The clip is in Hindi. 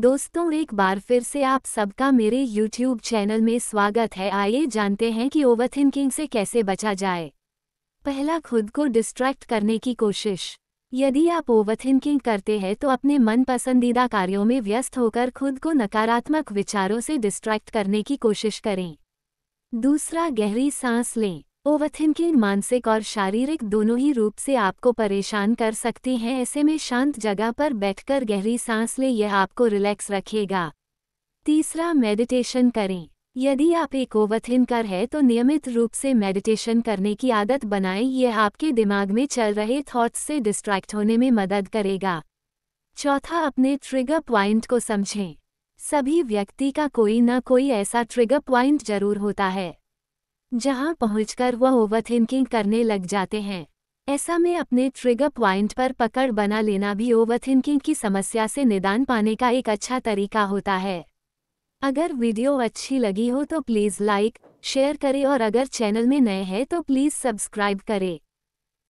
दोस्तों एक बार फिर से आप सबका मेरे YouTube चैनल में स्वागत है आइए जानते हैं कि ओवरथिंकिंग से कैसे बचा जाए पहला खुद को डिस्ट्रैक्ट करने की कोशिश यदि आप ओवरथिंकिंग करते हैं तो अपने मन पसंदीदा कार्यों में व्यस्त होकर खुद को नकारात्मक विचारों से डिस्ट्रैक्ट करने की कोशिश करें दूसरा गहरी सांस लें ओवरथिंकिंग मानसिक और शारीरिक दोनों ही रूप से आपको परेशान कर सकती हैं ऐसे में शांत जगह पर बैठकर गहरी सांस लें यह आपको रिलैक्स रखेगा तीसरा मेडिटेशन करें यदि आप एक कर है तो नियमित रूप से मेडिटेशन करने की आदत बनाएं यह आपके दिमाग में चल रहे थॉट्स से डिस्ट्रैक्ट होने में मदद करेगा चौथा अपने ट्रिगर प्वाइंट को समझें सभी व्यक्ति का कोई ना कोई ऐसा ट्रिगर प्वाइंट जरूर होता है जहां पहुंचकर वह ओवरथिंकिंग करने लग जाते हैं ऐसा में अपने ट्रिगर प्वाइंट पर पकड़ बना लेना भी ओवरथिंकिंग की समस्या से निदान पाने का एक अच्छा तरीका होता है अगर वीडियो अच्छी लगी हो तो प्लीज़ लाइक शेयर करें और अगर चैनल में नए हैं तो प्लीज़ सब्सक्राइब करें